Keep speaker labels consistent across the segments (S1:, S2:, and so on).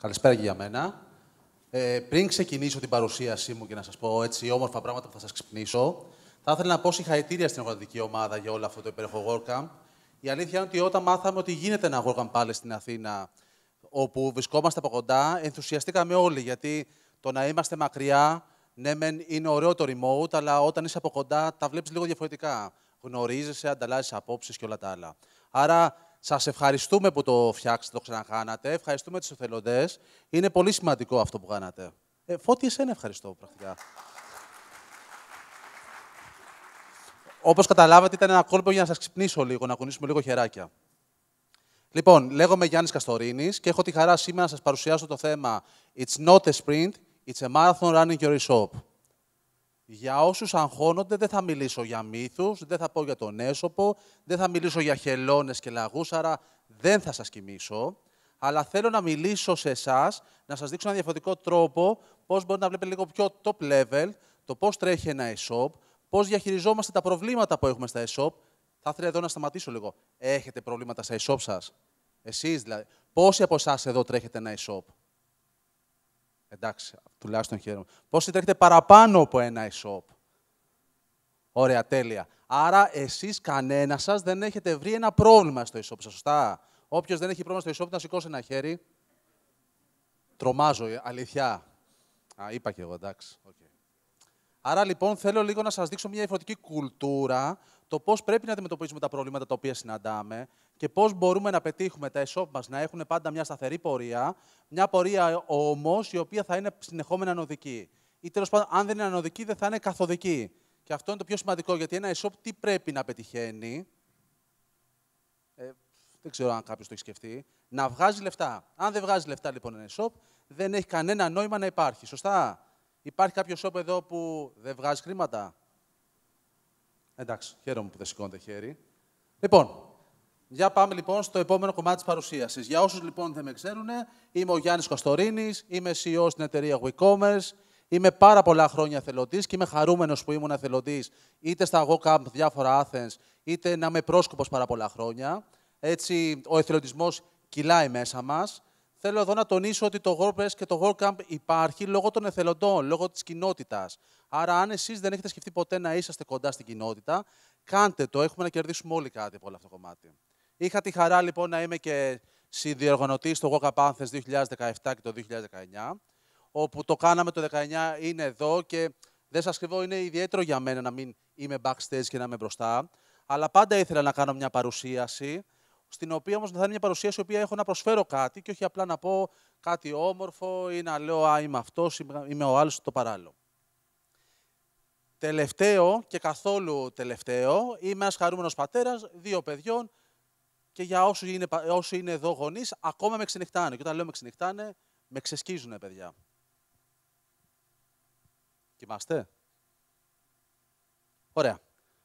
S1: Καλησπέρα και για μένα. Ε, πριν ξεκινήσω την παρουσίασή μου και να σας πω έτσι όμορφα πράγματα που θα σας ξυπνήσω, θα ήθελα να πω συγχαρητήρια στην οργανωτική ομάδα για όλο αυτό το υπέροχο WordCamp. Η αλήθεια είναι ότι όταν μάθαμε ότι γίνεται ένα WordCamp πάλι στην Αθήνα, όπου βρισκόμαστε από κοντά, ενθουσιαστήκαμε όλοι, γιατί το να είμαστε μακριά, ναι, μεν είναι ωραίο το remote, αλλά όταν είσαι από κοντά τα βλέπεις λίγο διαφορετικά. Γνωρίζεσαι, ανταλλάσσεις απόψεις και όλα τα άλλα. Άρα Σας ευχαριστούμε που το φτιάξατε, το ξαναχάνατε. Ευχαριστούμε τους εθελοντές. Είναι πολύ σημαντικό αυτό που κάνατε. Ε, εσένα ευχαριστώ πρακτικά. Όπως καταλάβατε, ήταν ένα κόλπο για να σας ξυπνήσω λίγο, να κουνήσουμε λίγο χεράκια. Λοιπόν, λέγομαι Γιάννης Καστορίνης και έχω τη χαρά σήμερα να σας παρουσιάσω το θέμα It's not a sprint, it's a marathon running your shop. Για όσους αγχώνονται δεν θα μιλήσω για μύθους, δεν θα πω για τον έσωπο, δεν θα μιλήσω για χελώνες και λαγούς, άρα δεν θα σας κοιμήσω. Αλλά θέλω να μιλήσω σε εσάς, να σας δείξω ένα διαφορετικό τρόπο πώς μπορείτε να βλέπετε λίγο πιο top level, το πώς τρέχει ένα e-shop, πώς διαχειριζόμαστε τα προβλήματα που έχουμε στα e-shop. Θα ήθελα εδώ να σταματήσω λίγο. Έχετε προβλήματα στα e-shop σας. Εσείς δηλαδή. Πόσοι από εσάς εδώ τρέχετε ένα e-shop. Εντάξει, τουλάχιστον χαίρομαι. Πώς Πόσοι παραπάνω από ένα ένα e-shop. Ωραία, τέλεια. Άρα εσείς κανένας σας δεν έχετε βρει ένα πρόβλημα στο e-shop σας, Σωστά. Όποιος δεν έχει πρόβλημα στο e-shop, να σηκώσει ένα χέρι. Τρομάζω, αλήθεια. Α, είπα και εγώ, εντάξει. Okay. Άρα λοιπόν θέλω λίγο να σας δείξω μια διαφορετική κουλτούρα το πώς πρέπει να αντιμετωπίζουμε τα προβλήματα τα οποία συναντάμε και πώς μπορούμε να πετύχουμε τα e-shop μας να έχουν πάντα μια σταθερή πορεία, μια πορεία όμως η οποία θα είναι συνεχόμενα ανωδική. Ή τέλος πάντων, αν δεν είναι ανωδική, δεν θα είναι καθοδική. Και αυτό είναι το πιο σημαντικό, γιατί ένα e-shop τι πρέπει να πετυχαίνει. Ε, δεν ξέρω αν κάποιος το έχει σκεφτεί. Να βγάζει λεφτά. Αν δεν βγάζει λεφτά λοιπόν ένα e-shop, δεν έχει κανένα νόημα να υπάρχει. Σωστά. Υπάρχει κάποιος shop εδώ που δεν βγάζει χρήματα. Εντάξει, χαίρομαι που δεν σηκώνετε χέρι. Λοιπόν, για πάμε λοιπόν στο επόμενο κομμάτι της παρουσίασης. Για όσους λοιπόν δεν με ξέρουν, είμαι ο Γιάννης Κωστορίνη, είμαι CEO στην εταιρεία WeCommerce. Είμαι πάρα πολλά χρόνια εθελοντής και είμαι χαρούμενος που ήμουν εθελοντής, είτε στα GoCamp διάφορα Athens, είτε να είμαι πρόσκοπος πάρα πολλά χρόνια. Έτσι, ο εθελοντισμός κυλάει μέσα μας. Θέλω εδώ να τονίσω ότι το WordPress και το WordCamp υπάρχει λόγω των εθελοντών, λόγω της κοινότητας, Άρα, αν εσείς δεν έχετε σκεφτεί ποτέ να είσαστε κοντά στην κοινότητα, κάντε το. Έχουμε να κερδίσουμε όλοι κάτι από όλο αυτό το κομμάτι. Είχα τη χαρά λοιπόν να είμαι και συνδιοργανωτής στο Woka Panthers 2017 και το 2019, όπου το κάναμε το 2019 είναι εδώ και δεν σας κρυβώ, είναι ιδιαίτερο για μένα να μην είμαι backstage και να είμαι μπροστά, αλλά πάντα ήθελα να κάνω μια παρουσίαση, στην οποία όμως θα είναι μια παρουσίαση που οποία έχω να προσφέρω κάτι και όχι απλά να πω κάτι όμορφο ή να λέω «Α, είμαι ή είμαι ο άλλος, το παράλληλο». Τελευταίο και καθόλου τελευταίο, είμαι ένας χαρούμενος πατέρας, δύο παιδιών και για όσοι είναι, όσοι είναι εδώ γονείς, ακόμα με ξενυχτάνε. Και όταν λέω με ξενυχτάνε, με ξεσκίζουνε παιδιά. Κοιμάστε. Ωραία.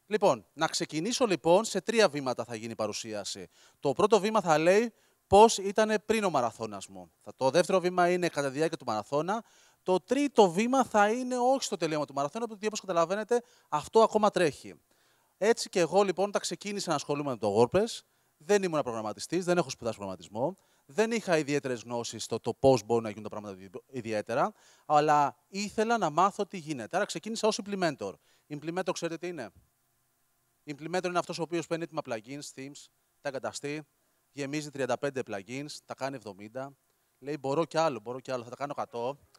S1: Λοιπόν, να ξεκινήσω λοιπόν, σε τρία βήματα θα γίνει η παρουσίαση. Το πρώτο βήμα θα λέει πώς ήταν πριν ο μαραθώνας μου. Το δεύτερο βήμα είναι κατά τη διάρκεια του μαραθώνα. Το τρίτο βήμα θα είναι όχι στο τελείωμα του μαραθώνου, γιατί όπως καταλαβαίνετε αυτό ακόμα τρέχει. Έτσι και εγώ λοιπόν τα ξεκίνησα να ασχολούμαι με το WordPress, δεν ήμουν προγραμματιστής, δεν έχω σπουδάσει προγραμματισμό, δεν είχα ιδιαίτερες γνώσεις στο το πώς μπορούν να γίνουν τα πράγματα ιδιαίτερα, αλλά ήθελα να μάθω τι γίνεται. Άρα ξεκίνησα ως implementor. Implementer, ξέρετε τι είναι. Implementor είναι αυτός ο οποίος παίρνει έτοιμα plugins, themes, τα εγκαταστεί, γεμίζει 35 plugins, τα κάνει 70, λέει μπορώ κι άλλο, μπορώ κι άλλο, θα τα κάνω 100.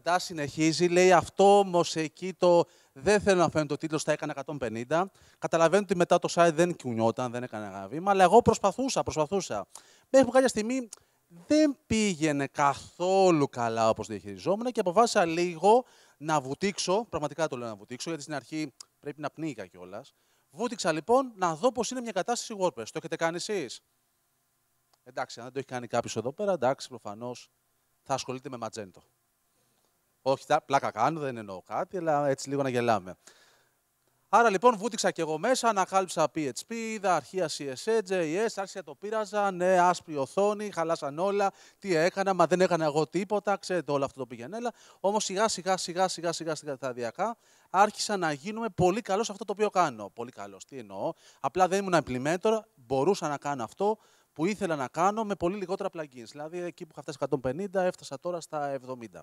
S1: Μετά συνεχίζει, λέει αυτό όμως εκεί το. Δεν θέλω να φαίνεται το τίτλο, τα έκανα 150. Καταλαβαίνω ότι μετά το site δεν κουνιόταν, δεν έκανε ένα βήμα, αλλά εγώ προσπαθούσα, προσπαθούσα. Μέχρι που κάποια στιγμή δεν πήγαινε καθόλου καλά όπως διαχειριζόμουν και αποφάσισα λίγο να βουτήξω. Πραγματικά το λέω να βουτήξω, γιατί στην αρχή πρέπει να πνίγηκα κιόλας. Βούτήξα λοιπόν να δω πώς είναι μια κατάσταση WordPress. Το έχετε κάνει εσείς. Εντάξει, αν δεν το έχει κάνει κάποιος εδώ πέρα, εντάξει, προφανώς θα ασχολείται με ματζέντο. Όχι, τα πλάκα κάνω, δεν εννοώ κάτι, αλλά έτσι λίγο να γελάμε. Άρα λοιπόν βούτυξα και εγώ μέσα, ανακάλυψα PHP, είδα αρχεία CSS, JS, e άρχισα το πείραζα, ναι, άσπρη οθόνη, χαλάσαν όλα, τι έκανα, μα δεν έκανα εγώ τίποτα, ξέρετε όλο αυτό το πηγενέλα. Όμως σιγά σιγά σιγά σιγά σιγά σταδιακά άρχισα να γίνουμε πολύ καλός σε αυτό το οποίο κάνω. Πολύ καλός, τι εννοώ, απλά δεν ήμουν implementer, μπορούσα να κάνω αυτό που ήθελα να κάνω με πολύ λιγότερα plugins. Δηλαδή εκεί που είχα φτάσει 150 έφτασα τώρα στα 70.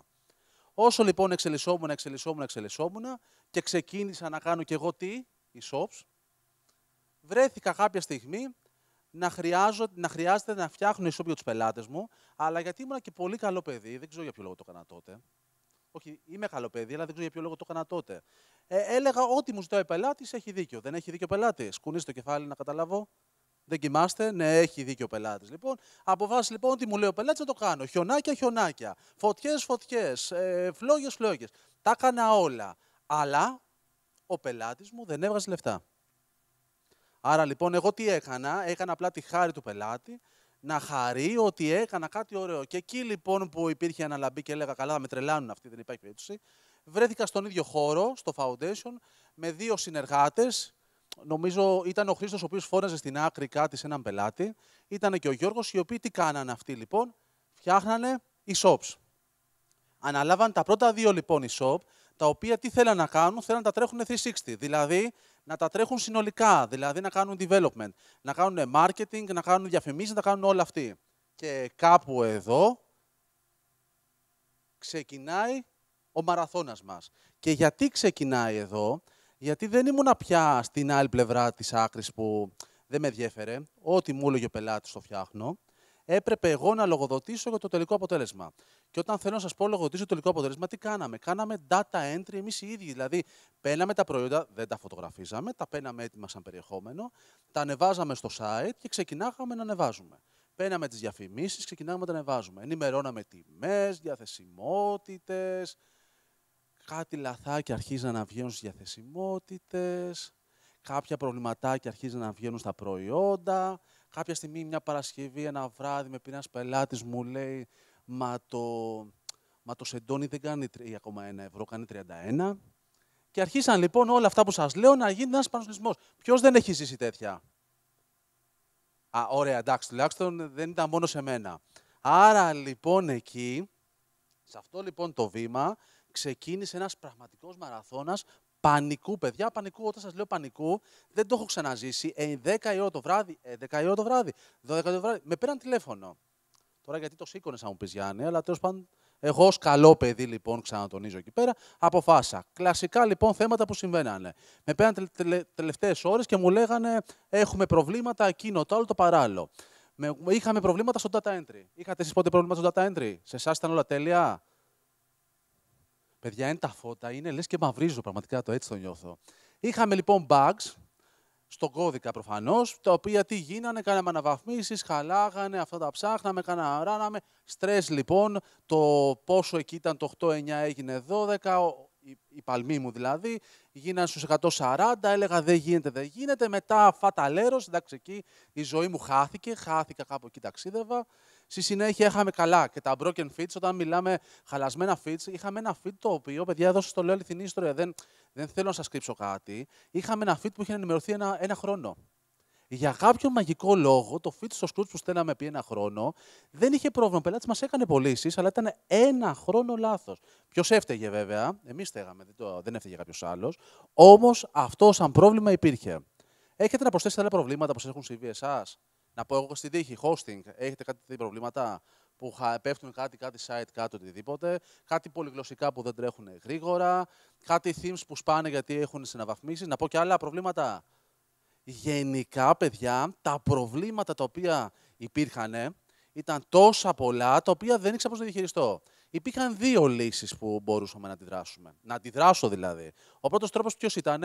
S1: Όσο λοιπόν εξελισσόμουν, εξελισσόμουν, εξελισσόμουν και ξεκίνησα να κάνω και εγώ τι, οι shops, βρέθηκα κάποια στιγμή να, χρειάζω, να χρειάζεται να φτιάχνω για τους πελάτες μου, αλλά γιατί ήμουν και πολύ καλό παιδί, δεν ξέρω για ποιο λόγο το έκανα τότε. Όχι, είμαι καλό παιδί, αλλά δεν ξέρω για ποιο λόγο το έκανα τότε. Ε, έλεγα ότι μου ζητάει πελάτης έχει δίκιο. Δεν έχει δίκιο πελάτη. Κουνεί το κεφάλι να καταλάβω. Δεν κοιμάστε. Ναι, έχει δίκιο ο πελάτης. Λοιπόν, αποφάσισε λοιπόν ότι μου λέει ο πελάτης να το κάνω. Χιονάκια, χιονάκια. Φωτιές, φωτιές. Ε, φλόγες, φλόγες. Τα έκανα όλα. Αλλά ο πελάτης μου δεν έβγαζε λεφτά. Άρα λοιπόν, εγώ τι έκανα. Έκανα απλά τη χάρη του πελάτη να χαρεί ότι έκανα κάτι ωραίο. Και εκεί λοιπόν που υπήρχε ένα λαμπί και έλεγα καλά, με τρελάνουν αυτοί, δεν υπάρχει περίπτωση. Βρέθηκα στον ίδιο χώρο, στο Foundation, με δύο συνεργάτες, νομίζω ήταν ο Χρήστος ο οποίος φώναζε στην άκρη κάτι σε έναν πελάτη. Ήταν και ο Γιώργος, οι οποίοι τι κάνανε αυτοί λοιπόν, φτιάχνανε e-shops. Αναλάβαν τα πρώτα δύο λοιπόν e-shop, τα οποία τι θέλαν να κάνουν, θέλαν να τα τρέχουν 360, δηλαδή να τα τρέχουν συνολικά, δηλαδή να κάνουν development, να κάνουν marketing, να κάνουν διαφημίσεις, να τα κάνουν όλα αυτοί. Και κάπου εδώ ξεκινάει ο μαραθώνας μας. Και γιατί ξεκινάει εδώ, γιατί δεν ήμουνα πια στην άλλη πλευρά της άκρης που δεν με διέφερε. Ό,τι μου έλεγε ο πελάτης το φτιάχνω. Έπρεπε εγώ να λογοδοτήσω για το τελικό αποτέλεσμα. Και όταν θέλω να σας πω λογοδοτήσω το τελικό αποτέλεσμα, τι κάναμε. Κάναμε data entry εμείς οι ίδιοι. Δηλαδή, παίρναμε τα προϊόντα, δεν τα φωτογραφίζαμε, τα παίρναμε έτοιμα σαν περιεχόμενο, τα ανεβάζαμε στο site και ξεκινάγαμε να ανεβάζουμε. Παίρναμε τις διαφημίσεις, ξεκινάγαμε να τα ανεβάζουμε. Ενημερώναμε τιμές, διαθεσιμότητες, κάτι λαθάκι αρχίζει να βγαίνουν στις διαθεσιμότητες, κάποια προβληματάκια αρχίζει να βγαίνουν στα προϊόντα, κάποια στιγμή μια Παρασκευή, ένα βράδυ με πει ένας πελάτης, μου λέει, μα το, μα το σεντόνι δεν κάνει 3,1 ευρώ, κάνει 31. Και αρχίσαν λοιπόν όλα αυτά που σας λέω να γίνει ένας πανωσλισμός. Ποιος δεν έχει ζήσει τέτοια. Α, ωραία, εντάξει, τουλάχιστον δεν ήταν μόνο σε μένα. Άρα λοιπόν εκεί, σε αυτό λοιπόν το βήμα, ξεκίνησε ένας πραγματικός μαραθώνας πανικού, παιδιά, πανικού. Όταν σας λέω πανικού, δεν το έχω ξαναζήσει. Ε, 10 η ώρα το βράδυ, 11 ε, η ώρα το βράδυ, 12 η το βράδυ, με πήραν τηλέφωνο. Τώρα γιατί το σήκωνες, αν μου πεις Γιάννη, αλλά τέλος πάντων. Εγώ ως καλό παιδί, λοιπόν, ξανατονίζω εκεί πέρα, αποφάσισα. Κλασικά λοιπόν θέματα που συμβαίνανε. Με πέραν τελε, τελευταίες ώρες και μου λέγανε έχουμε προβλήματα εκείνο, το άλλο, το παράλληλο. είχαμε προβλήματα στο data entry. Είχατε εσείς πότε προβλήματα στο data entry. Σε εσάς ήταν όλα τέλεια. Παιδιά, είναι τα φώτα, είναι λες και μαυρίζω πραγματικά, το έτσι το νιώθω. Είχαμε λοιπόν bugs, στον κώδικα προφανώς, τα οποία τι γίνανε, κάναμε αναβαθμίσεις, χαλάγανε, αυτά τα ψάχναμε, κάναμε, ράναμε. Στρες λοιπόν, το πόσο εκεί ήταν το 8-9 έγινε 12, η, η παλμή μου δηλαδή, γίνανε στους 140, έλεγα δεν γίνεται, δεν γίνεται, μετά φαταλέρω, εντάξει εκεί η ζωή μου χάθηκε, χάθηκα κάπου εκεί ταξίδευα Στη συνέχεια είχαμε καλά και τα broken fits. Όταν μιλάμε χαλασμένα fits, είχαμε ένα fit το οποίο, παιδιά, εδώ σα το λέω αληθινή ιστορία, δεν, δεν θέλω να σας κρύψω κάτι. Είχαμε ένα fit που είχε ενημερωθεί ένα, ένα χρόνο. Για κάποιο μαγικό λόγο, το fit στο Scrooge που στέλναμε πει ένα χρόνο δεν είχε πρόβλημα. Ο πελάτης μας έκανε πωλήσεις, αλλά ήταν ένα χρόνο λάθος. Ποιος έφταιγε, βέβαια. Εμείς στέγαμε, δεν, το, δεν έφταιγε κάποιος άλλος. Όμως αυτό σαν πρόβλημα υπήρχε. Έχετε να προσθέσετε άλλα προβλήματα που σας έχουν συμβεί εσάς να πω εγώ στην τύχη, hosting, έχετε κάτι προβλήματα που πέφτουν κάτι, κάτι site, κάτι οτιδήποτε, κάτι πολυγλωσσικά που δεν τρέχουν γρήγορα, κάτι themes που σπάνε γιατί έχουν συναβαθμίσεις, να πω και άλλα προβλήματα. Γενικά, παιδιά, τα προβλήματα τα οποία υπήρχαν ήταν τόσα πολλά, τα οποία δεν ήξερα πώς να διαχειριστώ. Υπήρχαν δύο λύσεις που μπορούσαμε να αντιδράσουμε. Να αντιδράσω δηλαδή. Ο πρώτος τρόπος ποιος ήταν,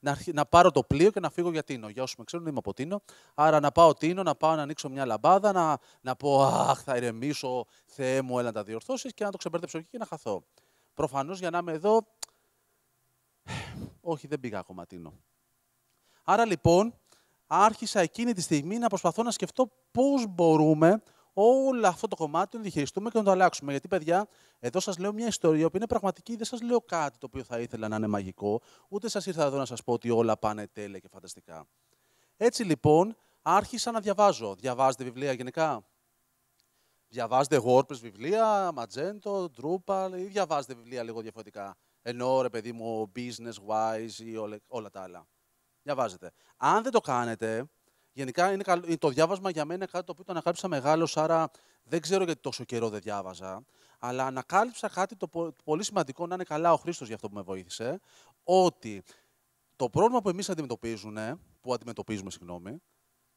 S1: να, να πάρω το πλοίο και να φύγω για Τίνο. Για όσους με ξέρουν, είμαι από Τίνο. Άρα να πάω Τίνο, να πάω να ανοίξω μια λαμπάδα, να, να πω Αχ, θα ηρεμήσω, Θεέ μου, έλα να τα διορθώσεις και να το ξεμπέρδεψω εκεί και να χαθώ. Προφανώς για να είμαι εδώ. Όχι, δεν πήγα ακόμα Τίνο. Άρα λοιπόν, άρχισα εκείνη τη στιγμή να προσπαθώ να σκεφτώ πώς μπορούμε όλο αυτό το κομμάτι να διαχειριστούμε και να το αλλάξουμε. Γιατί, παιδιά, εδώ σας λέω μια ιστορία που είναι πραγματική. Δεν σας λέω κάτι το οποίο θα ήθελα να είναι μαγικό, ούτε σας ήρθα εδώ να σας πω ότι όλα πάνε τέλεια και φανταστικά. Έτσι λοιπόν, άρχισα να διαβάζω. Διαβάζετε βιβλία γενικά. Διαβάζετε WordPress βιβλία, Magento, Drupal, ή διαβάζετε βιβλία λίγο διαφορετικά. Ενώ ρε παιδί μου, business wise ή όλα, όλα τα άλλα. Διαβάζετε. Αν δεν το κάνετε, Γενικά είναι καλ... το διάβασμα για μένα είναι κάτι το οποίο το ανακάλυψα μεγάλο, άρα δεν ξέρω γιατί τόσο καιρό δεν διάβαζα. Αλλά ανακάλυψα κάτι το πολύ σημαντικό να είναι καλά ο Χρήστος για αυτό που με βοήθησε. Ότι το πρόβλημα που εμείς αντιμετωπίζουμε, που αντιμετωπίζουμε, συγγνώμη,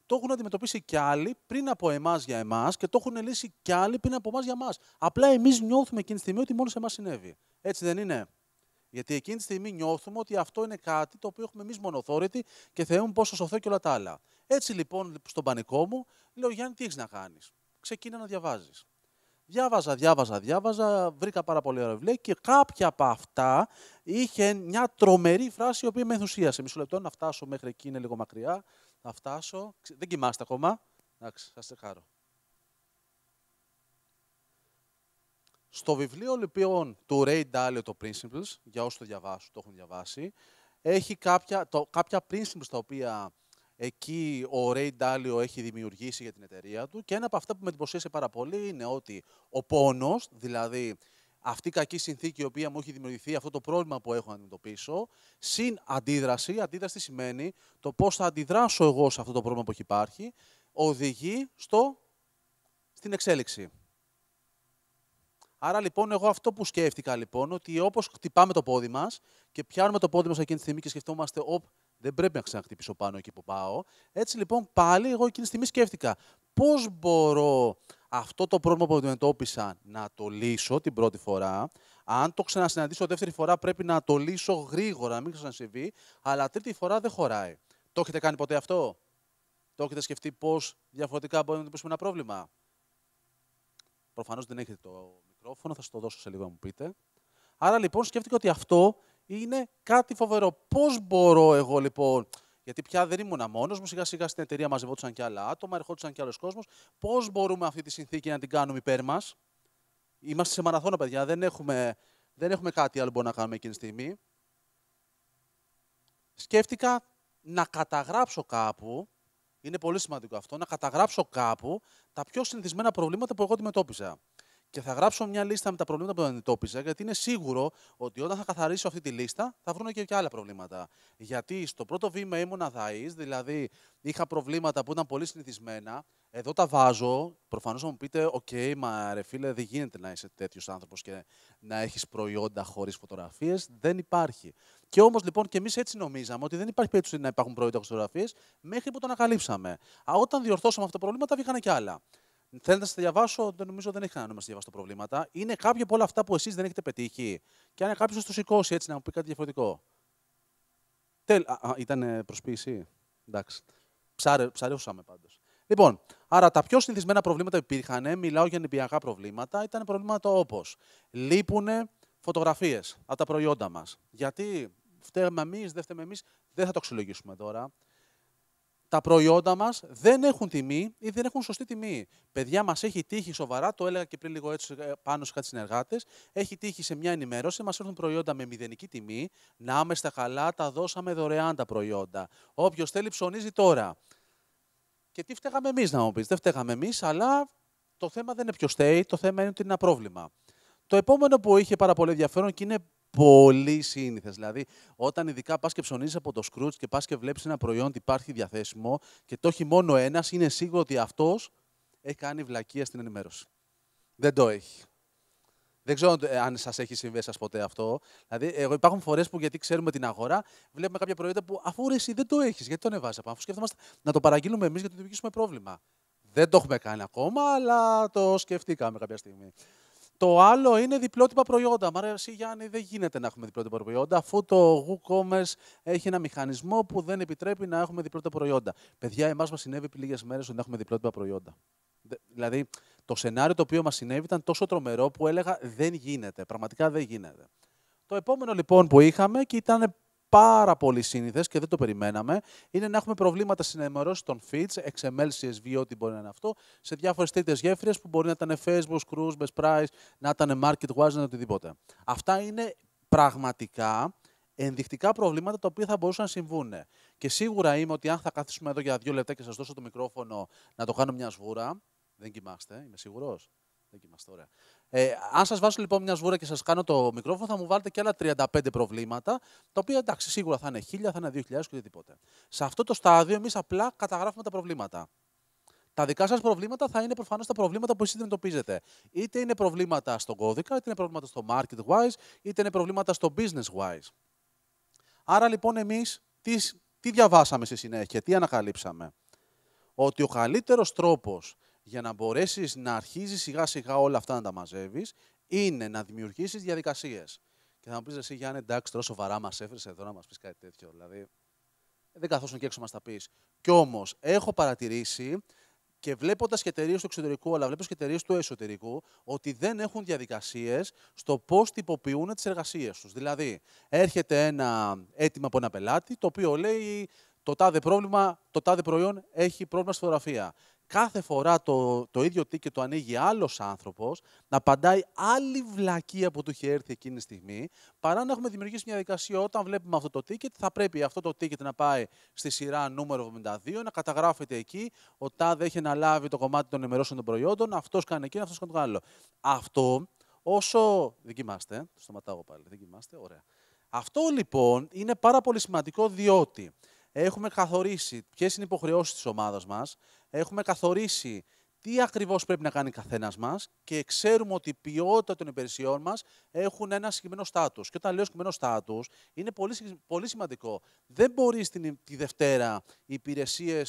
S1: το έχουν αντιμετωπίσει κι άλλοι πριν από εμάς για εμάς και το έχουν λύσει κι άλλοι πριν από εμάς για εμάς. Απλά εμείς νιώθουμε εκείνη τη στιγμή ότι μόνος σε εμάς συνέβη. Έτσι δεν είναι. Γιατί εκείνη τη στιγμή νιώθουμε ότι αυτό είναι κάτι το οποίο έχουμε εμείς μονοθόρητη και θεωρούμε πόσο σωθώ και όλα τα άλλα. Έτσι λοιπόν, στον πανικό μου, λέω: Γιάννη, τι έχεις να κάνεις. Ξεκίνα να διαβάζεις. Διάβαζα, διάβαζα, διάβαζα, βρήκα πάρα πολύ ωραία βιβλία και κάποια από αυτά είχε μια τρομερή φράση η οποία με ενθουσίασε. Μισό λεπτό να φτάσω μέχρι εκεί, είναι λίγο μακριά. Να φτάσω. Δεν κοιμάστε ακόμα. Εντάξει, σας χάρω. Στο βιβλίο λοιπόν του Ray Dalio, το Principles, για όσους το, διαβάσουν, το έχουν διαβάσει, έχει κάποια, το, κάποια principles τα οποία εκεί ο Ray Dalio έχει δημιουργήσει για την εταιρεία του και ένα από αυτά που με εντυπωσίασε πάρα πολύ είναι ότι ο πόνος, δηλαδή αυτή η κακή συνθήκη η οποία μου έχει δημιουργηθεί, αυτό το πρόβλημα που έχω να αντιμετωπίσω, συν αντίδραση, αντίδραση σημαίνει το πώς θα αντιδράσω εγώ σε αυτό το πρόβλημα που έχει υπάρχει, οδηγεί στο, στην εξέλιξη. Άρα λοιπόν, εγώ αυτό που σκέφτηκα λοιπόν, ότι όπως χτυπάμε το πόδι μας και πιάνουμε το πόδι μας εκείνη τη στιγμή και σκεφτόμαστε, Ωπ, δεν πρέπει να ξαναχτυπήσω πάνω εκεί που πάω. Έτσι λοιπόν, πάλι εγώ εκείνη τη στιγμή σκέφτηκα, πώς μπορώ αυτό το πρόβλημα που αντιμετώπισα να το λύσω την πρώτη φορά. Αν το ξανασυναντήσω δεύτερη φορά, πρέπει να το λύσω γρήγορα, να μην ξανασυμβεί. Αλλά τρίτη φορά δεν χωράει. Το έχετε κάνει ποτέ αυτό. Το έχετε σκεφτεί πώς διαφορετικά μπορεί να αντιμετωπίσουμε ένα πρόβλημα. Προφανώς δεν έχετε το μικρόφωνο, θα σα το δώσω σε λίγο να μου πείτε. Άρα λοιπόν σκέφτηκα ότι αυτό είναι κάτι φοβερό. Πώς μπορώ εγώ λοιπόν. Γιατί πια δεν ήμουν μόνος μου, σιγά σιγά στην εταιρεία μαζευόντουσαν και άλλα άτομα, ερχόντουσαν και άλλος κόσμος. Πώς μπορούμε αυτή τη συνθήκη να την κάνουμε υπέρ μας. Είμαστε σε μαραθώνα, παιδιά. Δεν έχουμε, δεν έχουμε κάτι άλλο που μπορούμε να κάνουμε εκείνη τη στιγμή. Σκέφτηκα να καταγράψω κάπου, είναι πολύ σημαντικό αυτό, να καταγράψω κάπου τα πιο συνηθισμένα προβλήματα που εγώ αντιμετώπιζα και θα γράψω μια λίστα με τα προβλήματα που αντιμετώπιζα, γιατί είναι σίγουρο ότι όταν θα καθαρίσω αυτή τη λίστα θα βρουν και, άλλα προβλήματα. Γιατί στο πρώτο βήμα ήμουν αδαής, δηλαδή είχα προβλήματα που ήταν πολύ συνηθισμένα. Εδώ τα βάζω. Προφανώς θα μου πείτε, οκ, μα ρε φίλε, δεν γίνεται να είσαι τέτοιος άνθρωπος και να έχεις προϊόντα χωρίς φωτογραφίες. Δεν υπάρχει. Και όμως λοιπόν και εμείς έτσι νομίζαμε ότι δεν υπάρχει περίπτωση να υπάρχουν προϊόντα χωρίς φωτογραφίες μέχρι που το ανακαλύψαμε. Α, όταν διορθώσαμε αυτά τα βγήκαν και άλλα. Θέλετε να σας διαβάσω, δεν νομίζω δεν έχει κανένα νόημα να διαβάσω τα προβλήματα. Είναι κάποια από όλα αυτά που εσείς δεν έχετε πετύχει. Και αν είναι κάποιο το σηκώσει έτσι να μου πει κάτι διαφορετικό. Τέλ, α, α, ήταν ε, προσποίηση. Εντάξει. Ψάρε, ψαρεύσαμε πάντως. Λοιπόν, άρα τα πιο συνηθισμένα προβλήματα που υπήρχαν, μιλάω για νηπιακά προβλήματα, ήταν προβλήματα όπως λείπουν φωτογραφίες από τα προϊόντα μας. Γιατί φταίμε εμείς, δεν φταίμε εμείς, δεν θα το αξιολογήσουμε τώρα τα προϊόντα μας δεν έχουν τιμή ή δεν έχουν σωστή τιμή. Παιδιά, μας έχει τύχει σοβαρά, το έλεγα και πριν λίγο έτσι ε, πάνω σε κάτι συνεργάτες. Έχει τύχει σε μια ενημέρωση, μας έρθουν προϊόντα με μηδενική τιμή. Να είμαστε καλά, τα δώσαμε δωρεάν τα προϊόντα. Όποιος θέλει, ψωνίζει τώρα. Και τι φταίγαμε εμείς, να μου πεις. Δεν φταίγαμε εμείς, αλλά το θέμα δεν είναι ποιος θέλει, το θέμα είναι ότι είναι ένα πρόβλημα. Το επόμενο που είχε πάρα πολύ ενδιαφέρον και είναι πολύ σύνηθες. Δηλαδή, όταν ειδικά πας και ψωνίζεις από το Scrooge και πας και βλέπεις ένα προϊόν ότι υπάρχει διαθέσιμο και το έχει μόνο ένας, είναι σίγουρο ότι αυτός έχει κάνει βλακεία στην ενημέρωση. Δεν το έχει. Δεν ξέρω αν ε, σας έχει συμβεί σας ποτέ αυτό. Δηλαδή, εγώ υπάρχουν φορές που γιατί ξέρουμε την αγορά, βλέπουμε κάποια προϊόντα που αφού ρε, εσύ δεν το έχεις, γιατί το ανεβάζεις από αφού σκεφτόμαστε να το παραγγείλουμε εμείς γιατί το δημιουργήσουμε πρόβλημα. Δεν το έχουμε κάνει ακόμα, αλλά το σκεφτήκαμε κάποια στιγμή. Το άλλο είναι διπλότυπα προϊόντα. Μα εσύ Γιάννη, δεν γίνεται να έχουμε διπλότυπα προϊόντα, αφού το WooCommerce έχει ένα μηχανισμό που δεν επιτρέπει να έχουμε διπλότυπα προϊόντα. Παιδιά, εμάς μας συνέβη πριν λίγες μέρες ότι έχουμε διπλότυπα προϊόντα. Δηλαδή, το σενάριο το οποίο μας συνέβη ήταν τόσο τρομερό που έλεγα δεν γίνεται. Πραγματικά δεν γίνεται. Το επόμενο λοιπόν που είχαμε και ήταν πάρα πολύ σύνηθες και δεν το περιμέναμε, είναι να έχουμε προβλήματα στην ενημερώση των feeds, XML, CSV, ό,τι μπορεί να είναι αυτό, σε διάφορες τρίτες γέφυρες που μπορεί να ήταν Facebook, Cruise, Best Price, να ήταν Wise, να οτιδήποτε. Αυτά είναι πραγματικά ενδεικτικά προβλήματα τα οποία θα μπορούσαν να συμβούν. Και σίγουρα είμαι ότι αν θα καθίσουμε εδώ για δύο λεπτά και σας δώσω το μικρόφωνο να το κάνω μια σβούρα. Δεν κοιμάστε, είμαι σίγουρος. Δεν κοιμάστε, ωραία. Ε, αν σας βάσω λοιπόν μια σβούρα και σας κάνω το μικρόφωνο, θα μου βάλετε και άλλα 35 προβλήματα, τα οποία εντάξει, σίγουρα θα είναι 1000, θα είναι 2000 και οτιδήποτε. Σε αυτό το στάδιο, εμείς απλά καταγράφουμε τα προβλήματα. Τα δικά σας προβλήματα θα είναι προφανώς τα προβλήματα που εσείς αντιμετωπίζετε. Είτε είναι προβλήματα στον κώδικα, είτε είναι προβλήματα στο market wise, είτε είναι προβλήματα στο business wise. Άρα λοιπόν εμείς τι, τι διαβάσαμε στη συνέχεια, τι ανακαλύψαμε. Ότι ο καλύτερος τρόπος για να μπορέσεις να αρχίζεις σιγά σιγά όλα αυτά να τα μαζεύεις, είναι να δημιουργήσεις διαδικασίες. Και θα μου πεις εσύ Γιάννη, εντάξει, τώρα σοβαρά μας έφερες εδώ να μας πεις κάτι τέτοιο. Δηλαδή, ε, δεν καθόσουν και έξω μας τα πεις. Κι όμως, έχω παρατηρήσει και βλέποντας και εταιρείες του εξωτερικού, αλλά βλέπω και εταιρείες του εσωτερικού, ότι δεν έχουν διαδικασίες στο πώς τυποποιούν τις εργασίες τους. Δηλαδή, έρχεται ένα αίτημα από ένα πελάτη, το οποίο λέει το τάδε πρόβλημα, το τάδε προϊόν έχει πρόβλημα στη φωτογραφία κάθε φορά το, το ίδιο ticket το ανοίγει άλλος άνθρωπος να απαντάει άλλη βλακία που του είχε έρθει εκείνη τη στιγμή, παρά να έχουμε δημιουργήσει μια δικασία όταν βλέπουμε αυτό το ticket, θα πρέπει αυτό το ticket να πάει στη σειρά νούμερο 72, να καταγράφεται εκεί, ο Ταδέ έχει να λάβει το κομμάτι των ενημερώσεων των προϊόντων, αυτός κάνει εκείνο, αυτός κάνει το άλλο. Αυτό, όσο... Δεν κοιμάστε, το σταματάω πάλι, δεν κοιμάστε, ωραία. Αυτό λοιπόν είναι πάρα πολύ σημαντικό διότι έχουμε καθορίσει ποιες είναι οι υποχρεώσεις της ομάδας μας, Έχουμε καθορίσει τι ακριβώς πρέπει να κάνει καθένας μας και ξέρουμε ότι η ποιότητα των υπηρεσιών μας έχουν ένα συγκεκριμένο στάτους. Και όταν λέω συγκεκριμένο στάτους, είναι πολύ, πολύ σημαντικό. Δεν μπορεί τη Δευτέρα οι υπηρεσίες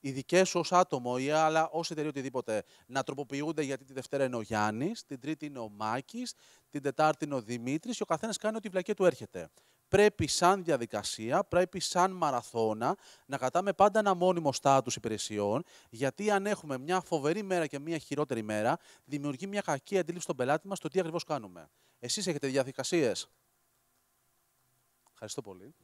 S1: οι δικέ σου ως άτομο ή άλλα ως εταιρεία οτιδήποτε να τροποποιούνται γιατί τη Δευτέρα είναι ο Γιάννης, την Τρίτη είναι ο Μάκης, την Τετάρτη είναι ο Δημήτρης και ο καθένας κάνει ό,τι βλακέ του έρχεται πρέπει σαν διαδικασία, πρέπει σαν μαραθώνα να κατάμε πάντα ένα μόνιμο στάτους υπηρεσιών, γιατί αν έχουμε μια φοβερή μέρα και μια χειρότερη μέρα, δημιουργεί μια κακή αντίληψη στον πελάτη μας το τι ακριβώς κάνουμε. Εσείς έχετε διαδικασίες. Ευχαριστώ πολύ.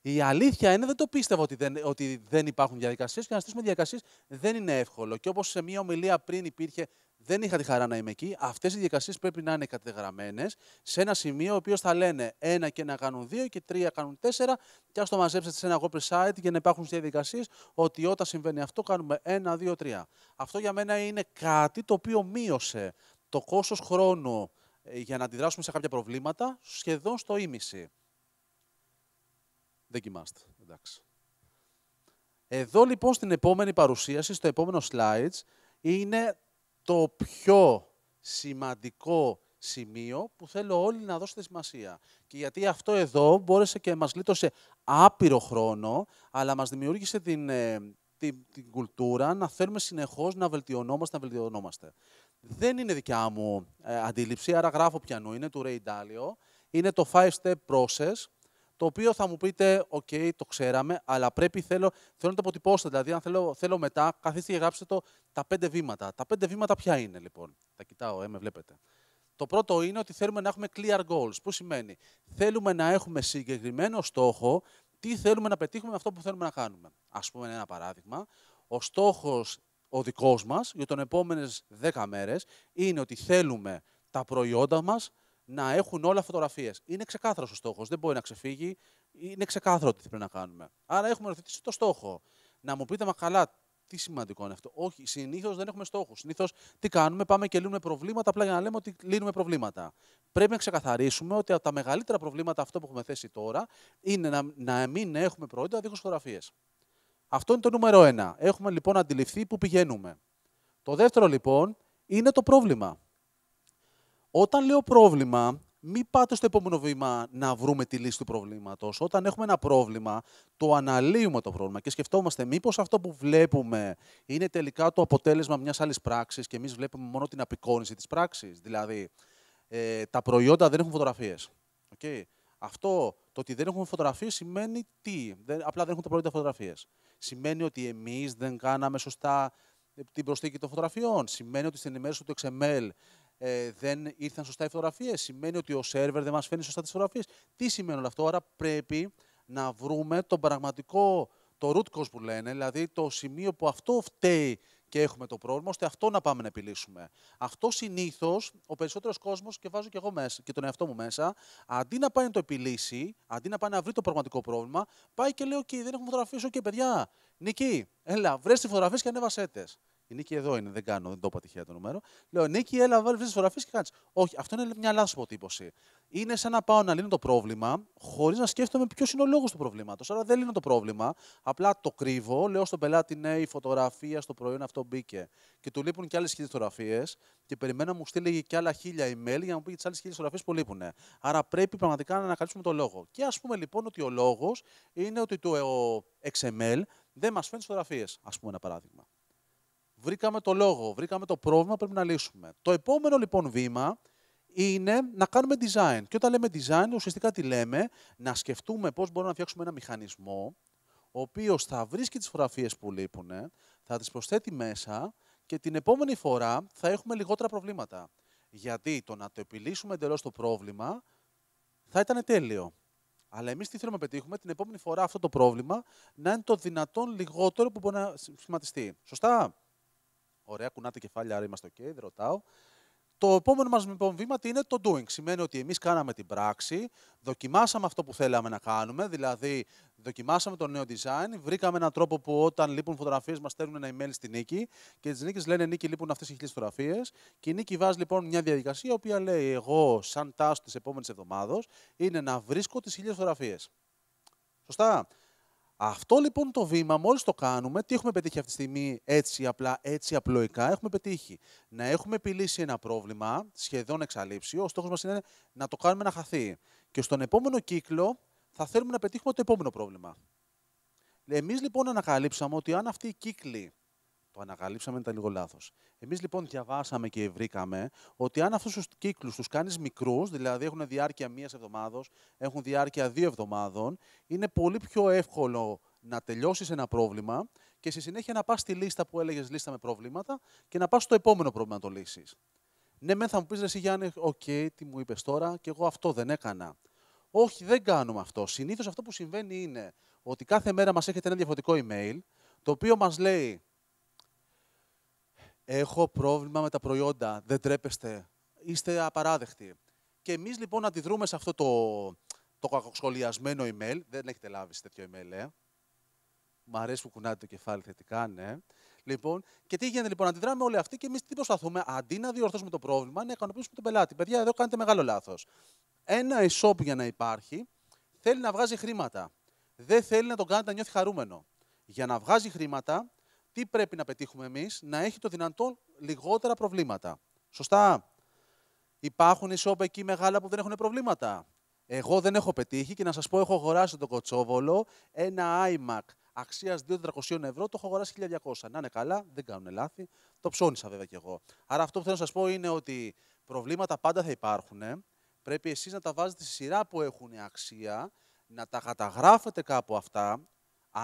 S1: Η αλήθεια είναι, δεν το πίστευα ότι δεν, ότι δεν υπάρχουν διαδικασίες και να στήσουμε διαδικασίες δεν είναι εύκολο. Και όπως σε μια ομιλία πριν υπήρχε δεν είχα τη χαρά να είμαι εκεί. Αυτές οι διαδικασίε πρέπει να είναι κατεγραμμένες σε ένα σημείο, ο οποίος θα λένε ένα και ένα κάνουν δύο και τρία κάνουν τέσσερα. Και ας το μαζέψετε σε ένα Google site για να υπάρχουν διαδικασίες ότι όταν συμβαίνει αυτό, κάνουμε ένα, δύο, τρία. Αυτό για μένα είναι κάτι το οποίο μείωσε το κόστος χρόνου ε, για να αντιδράσουμε σε κάποια προβλήματα σχεδόν στο ίμιση. Δεν κοιμάστε. Εντάξει. Εδώ λοιπόν στην επόμενη παρουσίαση, στο επόμενο slides, είναι το πιο σημαντικό σημείο που θέλω όλοι να δώσετε σημασία. Και γιατί αυτό εδώ μπόρεσε και μας λύτωσε άπειρο χρόνο, αλλά μας δημιούργησε ε, την, την, κουλτούρα να θέλουμε συνεχώς να βελτιωνόμαστε, να βελτιωνόμαστε. Δεν είναι δικιά μου ε, αντίληψη, άρα γράφω πιανού, είναι του Ray Dalio. Είναι το Five step process, το οποίο θα μου πείτε, οκ, okay, το ξέραμε, αλλά πρέπει, θέλω, θέλω να το αποτυπώσετε. Δηλαδή, αν θέλω, θέλω μετά, καθίστε και γράψτε το τα πέντε βήματα. Τα πέντε βήματα ποια είναι, λοιπόν. Τα κοιτάω, ε, με βλέπετε. Το πρώτο είναι ότι θέλουμε να έχουμε clear goals. Που σημαίνει, θέλουμε να έχουμε συγκεκριμένο στόχο, τι θέλουμε να πετύχουμε με αυτό που θέλουμε να κάνουμε. Ας πούμε, ένα παράδειγμα, ο στόχος ο δικός μας για τον επόμενες δέκα μέρες είναι ότι θέλουμε τα προϊόντα μας να έχουν όλα φωτογραφίες. Είναι ξεκάθαρος ο στόχος. Δεν μπορεί να ξεφύγει. Είναι ξεκάθαρο τι πρέπει να κάνουμε. Άρα έχουμε οριοθετήσει το στόχο. Να μου πείτε, μα καλά, τι σημαντικό είναι αυτό. Όχι, συνήθως δεν έχουμε στόχους. Συνήθως τι κάνουμε, πάμε και λύνουμε προβλήματα απλά για να λέμε ότι λύνουμε προβλήματα. Πρέπει να ξεκαθαρίσουμε ότι από τα μεγαλύτερα προβλήματα, αυτό που έχουμε θέσει τώρα, είναι να, να μην έχουμε προϊόντα δίχως φωτογραφίες. Αυτό είναι το νούμερο ένα. Έχουμε λοιπόν αντιληφθεί πού πηγαίνουμε. Το δεύτερο λοιπόν είναι το πρόβλημα. Όταν λέω πρόβλημα, μην πάτε στο επόμενο βήμα να βρούμε τη λύση του προβλήματος. Όταν έχουμε ένα πρόβλημα, το αναλύουμε το πρόβλημα και σκεφτόμαστε μήπως αυτό που βλέπουμε είναι τελικά το αποτέλεσμα μιας άλλης πράξης και εμείς βλέπουμε μόνο την απεικόνηση της πράξης. Δηλαδή, ε, τα προϊόντα δεν έχουν φωτογραφίες. Okay. Αυτό το ότι δεν έχουν φωτογραφίες σημαίνει τι. Δεν, απλά δεν έχουν τα προϊόντα φωτογραφίες. Σημαίνει ότι εμείς δεν κάναμε σωστά ε, την προσθήκη των φωτογραφιών. Σημαίνει ότι στην ενημέρωση του XML ε, δεν ήρθαν σωστά οι φωτογραφίες. Σημαίνει ότι ο σερβερ δεν μας φέρνει σωστά τις φωτογραφίες. Τι σημαίνει όλο αυτό. Άρα πρέπει να βρούμε τον πραγματικό, το root cause που λένε, δηλαδή το σημείο που αυτό φταίει και έχουμε το πρόβλημα, ώστε αυτό να πάμε να επιλύσουμε. Αυτό συνήθως ο περισσότερος κόσμος, και βάζω και εγώ μέσα, και τον εαυτό μου μέσα, αντί να πάει να το επιλύσει, αντί να πάει να βρει το πραγματικό πρόβλημα, πάει και λέει: okay, δεν έχουμε φωτογραφίες. okay, παιδιά, Νική, έλα, βρες τη φωτογραφίες και ανέβασέ η Νίκη εδώ είναι, δεν κάνω, δεν το είπα τυχαία το νούμερο. Λέω, Νίκη, έλα, βάλει τι φωτογραφίε και κάνει. Όχι, αυτό είναι μια λάθος αποτύπωση. Είναι σαν να πάω να λύνω το πρόβλημα, χωρίς να σκέφτομαι ποιος είναι ο λόγος του προβλήματος. Άρα δεν λύνω το πρόβλημα. Απλά το κρύβω, λέω στον πελάτη, ναι, η φωτογραφία στο προϊόν αυτό μπήκε. Και του λείπουν και άλλε χίλιε φωτογραφίε και περιμένω να μου στείλει και άλλα χίλια email για να μου πει τις άλλες χίλιε φωτογραφίε που λείπουν. Άρα πρέπει πραγματικά να ανακαλύψουμε το λόγο. Και ας πούμε λοιπόν ότι ο λόγος είναι ότι το ε, XML δεν μας τις φωτογραφίες, ας πούμε ένα παράδειγμα βρήκαμε το λόγο, βρήκαμε το πρόβλημα πρέπει να λύσουμε. Το επόμενο λοιπόν βήμα είναι να κάνουμε design. Και όταν λέμε design, ουσιαστικά τι λέμε, να σκεφτούμε πώς μπορούμε να φτιάξουμε ένα μηχανισμό, ο οποίος θα βρίσκει τις φωτογραφίες που λείπουν, θα τις προσθέτει μέσα και την επόμενη φορά θα έχουμε λιγότερα προβλήματα. Γιατί το να το επιλύσουμε εντελώς το πρόβλημα θα ήταν τέλειο. Αλλά εμείς τι θέλουμε να πετύχουμε την επόμενη φορά αυτό το πρόβλημα να είναι το δυνατόν λιγότερο που μπορεί να σχηματιστεί. Σωστά. Ωραία, κουνάτε κεφάλια, άρα είμαστε OK, δεν ρωτάω. Το επόμενο μας λοιπόν βήμα είναι το doing. Σημαίνει ότι εμείς κάναμε την πράξη, δοκιμάσαμε αυτό που θέλαμε να κάνουμε, δηλαδή δοκιμάσαμε το νέο design, βρήκαμε έναν τρόπο που όταν λείπουν φωτογραφίες μας στέλνουν ένα email στη Νίκη και τις Νίκες λένε Νίκη λείπουν αυτές οι χίλιες φωτογραφίες και η Νίκη βάζει λοιπόν μια διαδικασία η οποία λέει εγώ σαν τάσος της επόμενης εβδομάδα, είναι να βρίσκω τις χίλιες φωτογραφίες. Σωστά. Αυτό λοιπόν το βήμα, μόλις το κάνουμε, τι έχουμε πετύχει αυτή τη στιγμή έτσι απλά, έτσι απλοϊκά, έχουμε πετύχει να έχουμε επιλύσει ένα πρόβλημα, σχεδόν εξαλείψει. Ο στόχος μας είναι να το κάνουμε να χαθεί. Και στον επόμενο κύκλο θα θέλουμε να πετύχουμε το επόμενο πρόβλημα. Εμείς λοιπόν ανακαλύψαμε ότι αν αυτή η κύκλοι ανακαλύψαμε ήταν λίγο λάθος. Εμείς λοιπόν διαβάσαμε και βρήκαμε ότι αν αυτούς τους κύκλους τους κάνεις μικρούς, δηλαδή έχουν διάρκεια μίας εβδομάδα, έχουν διάρκεια δύο εβδομάδων, είναι πολύ πιο εύκολο να τελειώσεις ένα πρόβλημα και στη συνέχεια να πας στη λίστα που έλεγες λίστα με προβλήματα και να πας στο επόμενο πρόβλημα να το λύσεις. Ναι, μεν θα μου πεις εσύ, Γιάννη, οκ, okay, τι μου είπες τώρα, και εγώ αυτό δεν έκανα. Όχι, δεν κάνουμε αυτό. Συνήθως αυτό που συμβαίνει είναι ότι κάθε μέρα μας έχετε ένα διαφορετικό email, το οποίο μας λέει Έχω πρόβλημα με τα προϊόντα. Δεν τρέπεστε. Είστε απαράδεκτοι. Και εμείς λοιπόν αντιδρούμε σε αυτό το, το κακοσχολιασμένο email. Δεν έχετε λάβει σε τέτοιο email, ε. Μ' αρέσει που κουνάτε το κεφάλι θετικά, ναι. Λοιπόν, και τι γίνεται λοιπόν, αντιδράμε όλοι αυτοί και εμείς τι προσπαθούμε, αντί να διορθώσουμε το πρόβλημα, να ικανοποιήσουμε τον πελάτη. Παιδιά, εδώ κάνετε μεγάλο λάθος. Ένα e-shop για να υπάρχει θέλει να βγάζει χρήματα. Δεν θέλει να τον κάνετε να νιώθει χαρούμενο. Για να βγάζει χρήματα, τι πρέπει να πετύχουμε εμείς, να έχει το δυνατόν λιγότερα προβλήματα. Σωστά. Υπάρχουν ισόπα εκεί μεγάλα που δεν έχουν προβλήματα. Εγώ δεν έχω πετύχει και να σας πω, έχω αγοράσει τον Κοτσόβολο ένα iMac αξίας 2.400 ευρώ, το έχω αγοράσει 1.200. Να είναι καλά, δεν κάνουν λάθη. Το ψώνισα βέβαια κι εγώ. Άρα αυτό που θέλω να σας πω είναι ότι προβλήματα πάντα θα υπάρχουν. Πρέπει εσείς να τα βάζετε στη σειρά που έχουν αξία, να τα καταγράφετε κάπου αυτά,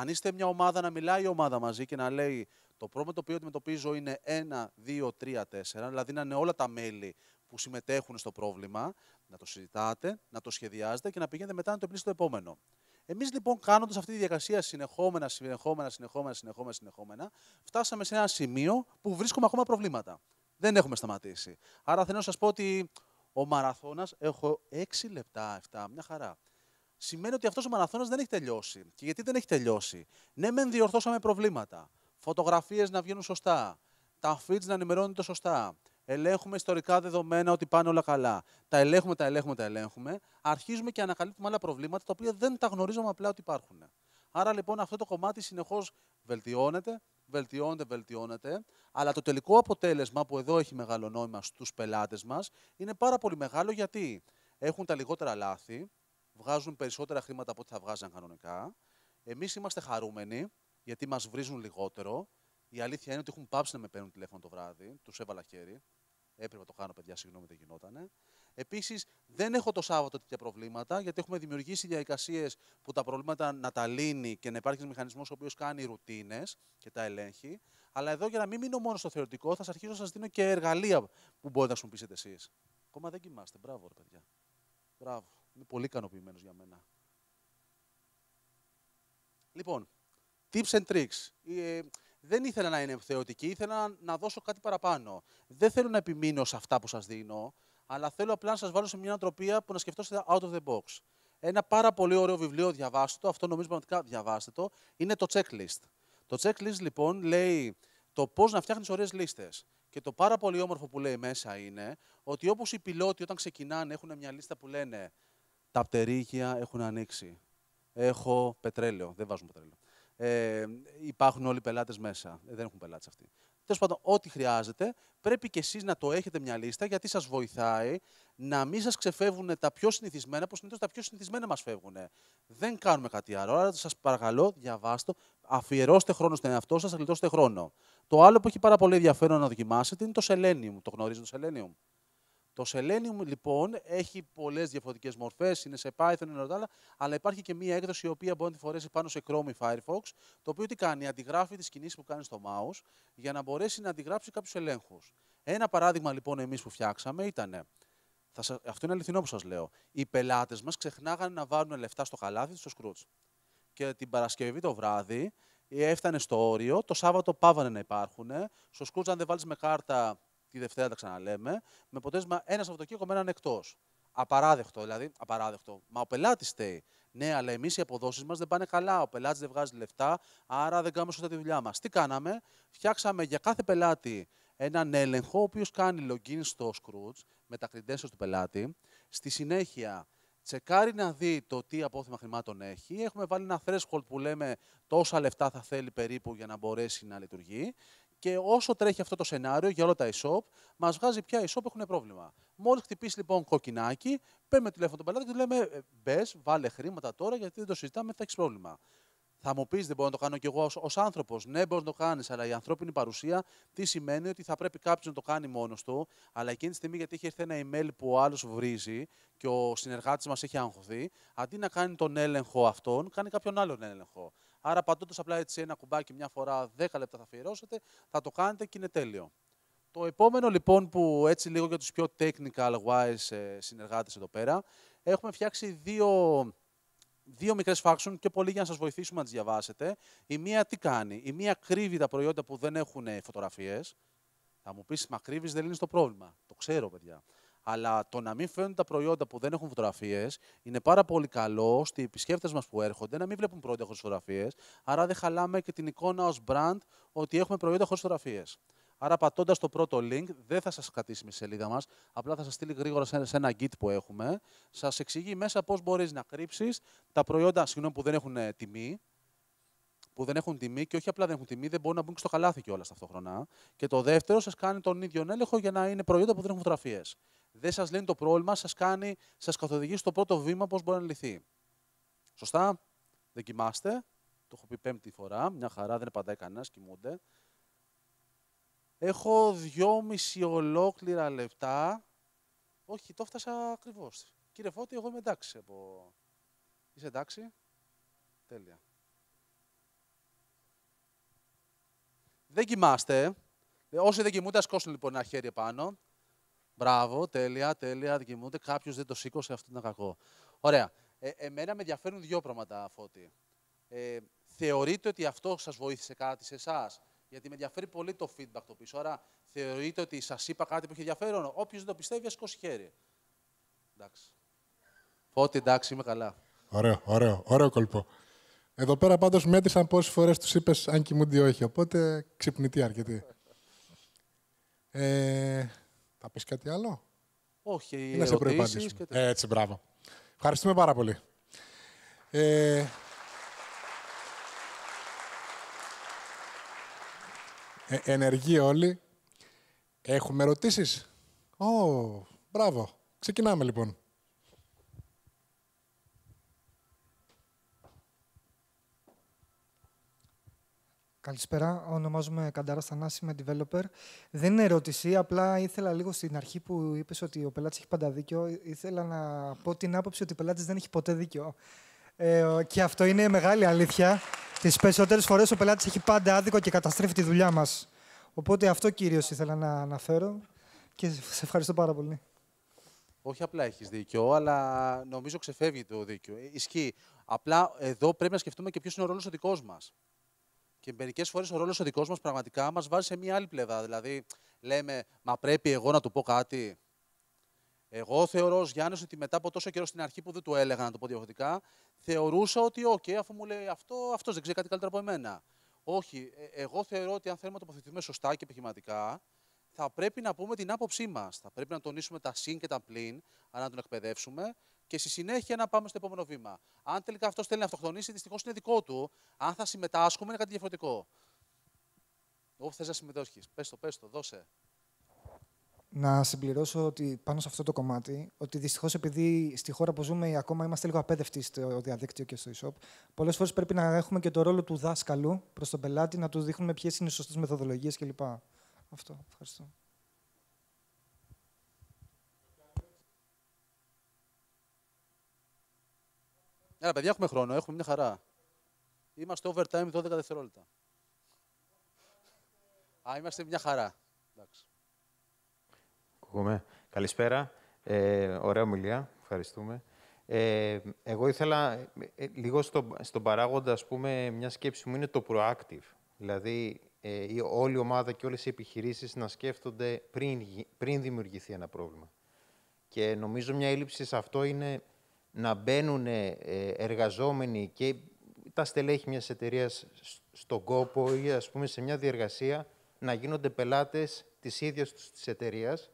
S1: αν είστε μια ομάδα, να μιλάει η ομάδα μαζί και να λέει το πρόβλημα το οποίο αντιμετωπίζω είναι 1, 2, 3, 4, δηλαδή να είναι όλα τα μέλη που συμμετέχουν στο πρόβλημα, να το συζητάτε, να το σχεδιάζετε και να πηγαίνετε μετά να το επιλύσετε το επόμενο. Εμείς λοιπόν, κάνοντας αυτή τη διαδικασία συνεχόμενα, συνεχόμενα, συνεχόμενα, συνεχόμενα, συνεχόμενα, φτάσαμε σε ένα σημείο που βρίσκουμε ακόμα προβλήματα. Δεν έχουμε σταματήσει. Άρα θέλω να σας πω ότι ο μαραθώνας, έχω 6 λεπτά, 7, μια χαρά σημαίνει ότι αυτός ο μαραθώνας δεν έχει τελειώσει. Και γιατί δεν έχει τελειώσει. Ναι, μεν διορθώσαμε προβλήματα. Φωτογραφίες να βγαίνουν σωστά. Τα feeds να ενημερώνονται σωστά. Ελέγχουμε ιστορικά δεδομένα ότι πάνε όλα καλά. Τα ελέγχουμε, τα ελέγχουμε, τα ελέγχουμε. Αρχίζουμε και ανακαλύπτουμε άλλα προβλήματα τα οποία δεν τα γνωρίζουμε απλά ότι υπάρχουν. Άρα λοιπόν αυτό το κομμάτι συνεχώς βελτιώνεται, βελτιώνεται, βελτιώνεται. Αλλά το τελικό αποτέλεσμα που εδώ έχει μεγάλο νόημα στους πελάτες μας είναι πάρα πολύ μεγάλο γιατί έχουν τα λιγότερα λάθη, βγάζουν περισσότερα χρήματα από ό,τι θα βγάζαν κανονικά. Εμείς είμαστε χαρούμενοι γιατί μας βρίζουν λιγότερο. Η αλήθεια είναι ότι έχουν πάψει να με παίρνουν τηλέφωνο το βράδυ. Τους έβαλα χέρι. Έπρεπε να το κάνω, παιδιά, συγγνώμη, δεν γινότανε. Επίσης, δεν έχω το Σάββατο τέτοια προβλήματα, γιατί έχουμε δημιουργήσει διαδικασίες που τα προβλήματα να τα λύνει και να υπάρχει ένας μηχανισμός ο οποίος κάνει ρουτίνες και τα ελέγχει. Αλλά εδώ, για να μην μείνω μόνο στο θεωρητικό, θα σας αρχίσω να σας δίνω και εργαλεία που μπορείτε να χρησιμοποιήσετε εσείς. Ακόμα δεν κοιμάστε. Μπράβο, ρε παιδιά. Μπράβο. Είναι πολύ ικανοποιημένος για μένα. Λοιπόν, tips and tricks. Ε, δεν ήθελα να είναι θεωτική, ήθελα να, δώσω κάτι παραπάνω. Δεν θέλω να επιμείνω σε αυτά που σας δίνω, αλλά θέλω απλά να σας βάλω σε μια νοοτροπία που να σκεφτώσετε out of the box. Ένα πάρα πολύ ωραίο βιβλίο, διαβάστε το, αυτό νομίζω πραγματικά διαβάστε το, είναι το checklist. Το checklist λοιπόν λέει το πώς να φτιάχνεις ωραίες λίστες. Και το πάρα πολύ όμορφο που λέει μέσα είναι ότι όπως οι πιλότοι όταν ξεκινάνε έχουν μια λίστα που λένε τα πτερήγια έχουν ανοίξει. Έχω πετρέλαιο. Δεν βάζουμε πετρέλαιο. Ε, υπάρχουν όλοι οι πελάτες μέσα. Ε, δεν έχουν πελάτες αυτοί. Τέλος πάντων, ό,τι χρειάζεται, πρέπει και εσείς να το έχετε μια λίστα, γιατί σας βοηθάει να μην σας ξεφεύγουν τα πιο συνηθισμένα, που συνήθως τα πιο συνηθισμένα μας φεύγουν. Δεν κάνουμε κάτι άλλο. Άρα, σας παρακαλώ, διαβάστε, αφιερώστε χρόνο στον εαυτό σας, γλιτώστε χρόνο. Το άλλο που έχει πάρα πολύ ενδιαφέρον να δοκιμάσετε είναι το Selenium. Το γνωρίζετε το Selenium. Το Selenium λοιπόν έχει πολλές διαφορετικές μορφές, είναι σε Python, είναι όλα άλλα, υπάρχει και μία έκδοση η οποία μπορεί να τη φορέσει πάνω σε Chrome ή Firefox, το οποίο τι κάνει, αντιγράφει τις κινήσεις που κάνει στο mouse για να μπορέσει να αντιγράψει κάποιους ελέγχους. Ένα παράδειγμα λοιπόν εμείς που φτιάξαμε ήταν. αυτό είναι αληθινό που σας λέω. Οι πελάτες μας ξεχνάγανε να βάλουν λεφτά στο χαλάθι του στο Scrooge. Και την Παρασκευή το βράδυ ε, έφτανε στο όριο, το Σάββατο πάβανε να υπάρχουν. Στο σκρούτ, αν δεν βάλεις με κάρτα, τη Δευτέρα τα ξαναλέμε, με αποτέλεσμα ένας Σαββατοκύριακο με έναν εκτός. Απαράδεκτο, δηλαδή. Απαράδεκτο. Μα ο πελάτης στέει. Ναι, αλλά εμείς οι αποδόσεις μας δεν πάνε καλά. Ο πελάτης δεν βγάζει λεφτά, άρα δεν κάνουμε σωστά τη δουλειά μας. Τι κάναμε, φτιάξαμε για κάθε πελάτη έναν έλεγχο, ο οποίος κάνει login στο Scrooge με τα credentials του πελάτη. Στη συνέχεια, τσεκάρει να δει το τι απόθυμα χρημάτων έχει. Έχουμε βάλει ένα threshold που λέμε τόσα λεφτά θα θέλει περίπου για να μπορέσει να λειτουργεί. Και όσο τρέχει αυτό το σενάριο για όλα τα e-shop, μας βγάζει ποια e-shop έχουν πρόβλημα. Μόλις χτυπήσει λοιπόν κοκκινάκι, παίρνουμε τηλέφωνο τον πελάτη και του λέμε: «Ε, Μπες, βάλε χρήματα τώρα, γιατί δεν το συζητάμε, θα έχεις πρόβλημα. Θα μου πεις: Δεν μπορώ να το κάνω κι εγώ ως άνθρωπος. Ναι, μπορείς να το κάνεις, αλλά η ανθρώπινη παρουσία τι σημαίνει ότι θα πρέπει κάποιος να το κάνει μόνος του. Αλλά εκείνη τη στιγμή, γιατί έχει έρθει ένα email που ο άλλος βρίζει και ο συνεργάτης μας έχει αγχωθεί, αντί να κάνει τον έλεγχο αυτόν, κάνει κάποιον άλλον έλεγχο. Άρα πατώντας απλά έτσι ένα κουμπάκι μια φορά 10 λεπτά θα αφιερώσετε, θα το κάνετε και είναι τέλειο. Το επόμενο λοιπόν που έτσι λίγο για τους πιο technical wise ε, συνεργάτες εδώ πέρα, έχουμε φτιάξει δύο, δύο μικρές faction και πολύ για να σας βοηθήσουμε να τις διαβάσετε. Η μία τι κάνει, η μία κρύβει τα προϊόντα που δεν έχουν φωτογραφίες. Θα μου πεις, μα κρύβεις δεν λύνεις το πρόβλημα. Το ξέρω παιδιά. Αλλά το να μην φαίνονται τα προϊόντα που δεν έχουν φωτογραφίες είναι πάρα πολύ καλό ώστε οι επισκέπτες μας που έρχονται να μην βλέπουν προϊόντα χωρίς φωτογραφίες. Άρα δεν χαλάμε και την εικόνα ως brand ότι έχουμε προϊόντα χωρίς φωτογραφίες. Άρα, πατώντας το πρώτο link, δεν θα σας κατήσει με σελίδα μας. Απλά θα σας στείλει γρήγορα σε ένα git που έχουμε. Σας εξηγεί μέσα πώς μπορείς να κρύψεις τα προϊόντα συγγνώμη, που δεν έχουν ε, τιμή, που δεν έχουν τιμή και όχι απλά δεν έχουν τιμή, δεν μπορούν να μπουν και στο καλάθι κιόλας ταυτόχρονα. Και το δεύτερο, σας κάνει τον ίδιο έλεγχο για να είναι προϊόντα που δεν έχουν φωτογραφίες δεν σας λύνει το πρόβλημα, σας κάνει, σας καθοδηγεί στο πρώτο βήμα πώς μπορεί να λυθεί. Σωστά. Δεν κοιμάστε. Το έχω πει πέμπτη φορά. Μια χαρά, δεν απαντάει κανένας, κοιμούνται. Έχω δυόμιση ολόκληρα λεπτά. Όχι, το έφτασα ακριβώς. Κύριε Φώτη, εγώ είμαι εντάξει από. Είσαι εντάξει. Τέλεια. Δεν κοιμάστε. Όσοι δεν κοιμούνται, ας λοιπόν ένα χέρι επάνω. Μπράβο, τέλεια, τέλεια. Κοιμούνται. Κάποιος δεν το σήκωσε, αυτό είναι κακό. Ωραία. Ε, εμένα με ενδιαφέρουν δύο πράγματα, Φώτη. Ε, θεωρείτε ότι αυτό σας βοήθησε κάτι σε εσάς, γιατί με ενδιαφέρει πολύ το feedback το πίσω. Άρα, θεωρείτε ότι σας είπα κάτι που έχει ενδιαφέρον. Όποιος δεν το πιστεύει, ας σηκώσει χέρι. Εντάξει. Φώτη, εντάξει, είμαι καλά. Ωραίο,
S2: ωραίο, ωραίο κολπό. Εδώ πέρα πάντως μέτρησαν πόσες φορές τους είπες αν κοιμούνται ή όχι. Οπότε ξυπνητή αρκετή. Ε, θα πεις κάτι άλλο.
S1: Όχι, είναι σε Έτσι, μπράβο.
S2: Ευχαριστούμε πάρα πολύ.
S1: Ε, ε... ενεργοί όλοι. Έχουμε ερωτήσεις. Ω,
S2: μπράβο. Ξεκινάμε λοιπόν. Καλησπέρα. Ονομάζομαι Καντάρα Θανάση, είμαι developer. Δεν είναι ερώτηση, απλά ήθελα λίγο στην αρχή που είπες ότι ο πελάτης έχει πάντα δίκιο. Ήθελα να πω την άποψη ότι ο πελάτης δεν έχει ποτέ δίκιο. Ε, και αυτό είναι μεγάλη αλήθεια. Τις περισσότερες φορές ο πελάτης έχει πάντα άδικο και καταστρέφει τη δουλειά μας. Οπότε αυτό κυρίως ήθελα να αναφέρω και σε ευχαριστώ πάρα
S1: πολύ. Όχι απλά έχεις δίκιο, αλλά νομίζω ξεφεύγει το δίκιο. Ε, ισχύει. Απλά εδώ πρέπει να σκεφτούμε και ποιος είναι ο ρόλος ο δικός μας. Και μερικές φορές ο ρόλος ο δικός μας πραγματικά μας βάζει σε μια άλλη πλευρά. Δηλαδή, λέμε, Μα πρέπει εγώ να του πω κάτι. Εγώ θεωρώ ως Γιάννης ότι μετά από τόσο καιρό στην αρχή που δεν του έλεγα να το πω διαφορετικά, θεωρούσα ότι, OK, αφού μου λέει αυτό, αυτός δεν ξέρει κάτι καλύτερα από εμένα. Όχι, ε, εγώ θεωρώ ότι αν θέλουμε να τοποθετηθούμε σωστά και επιχειρηματικά, θα πρέπει να πούμε την άποψή μας. Θα πρέπει να τονίσουμε τα συν και τα πλήν, να τον εκπαιδεύσουμε και στη συνέχεια να πάμε στο επόμενο βήμα. Αν τελικά αυτός θέλει να αυτοκτονήσει, δυστυχώς είναι δικό του. Αν θα συμμετάσχουμε, είναι κάτι διαφορετικό. Όπου θες να συμμετέχει. Πες το, πες το, δώσε.
S2: Να συμπληρώσω ότι πάνω σε αυτό το κομμάτι, ότι δυστυχώς επειδή στη χώρα που ζούμε ακόμα είμαστε λίγο απέδευτοι στο διαδίκτυο και στο e-shop, πολλές φορές πρέπει να έχουμε και το ρόλο του δάσκαλου προς τον πελάτη, να του δείχνουμε ποιες είναι οι σωστές μεθοδολογίες κλπ. Αυτό. Ευχαριστώ.
S1: Άρα, παιδιά, έχουμε χρόνο, έχουμε μια χαρά. Είμαστε overtime 12 δευτερόλεπτα. Α, είμαστε μια χαρά. Εντάξει.
S2: Καλησπέρα. Ε, ωραία ομιλία. Ευχαριστούμε. Ε, εγώ ήθελα ε, λίγο στο, στον παράγοντα, ας πούμε, μια σκέψη μου είναι το proactive. Δηλαδή, ε, η, όλη ομάδα και όλες οι επιχειρήσεις να σκέφτονται πριν, πριν δημιουργηθεί ένα πρόβλημα. Και νομίζω μια έλλειψη σε αυτό είναι να μπαίνουν ε, εργαζόμενοι και τα στελέχη μιας εταιρείας στον κόπο ή ας πούμε σε μια διεργασία να γίνονται πελάτες της ίδιας τους της εταιρείας